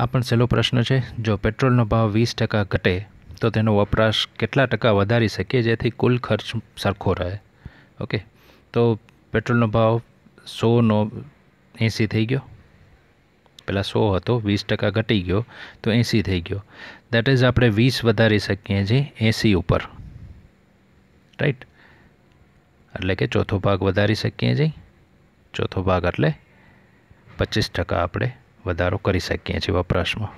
આ પણ સહેલો પ્રશ્ન છે જો પેટ્રોલનો ભાવ વીસ ટકા ઘટે તો તેનો વપરાશ કેટલા ટકા વધારી શકીએ જેથી કુલ ખર્ચ સરખો રહે ઓકે તો પેટ્રોલનો ભાવ સોનો એંસી થઈ ગયો પહેલાં સો હતો વીસ ટકા ઘટી ગયો તો એંસી થઈ ગયો દેટ ઇઝ આપણે વીસ વધારી શકીએ છીએ એંસી ઉપર રાઈટ એટલે કે ચોથો ભાગ વધારી શકીએ છીએ ચોથો ભાગ એટલે પચીસ ટકા આપણે વધારો કરી શકીએ છીએ વપરાશમાં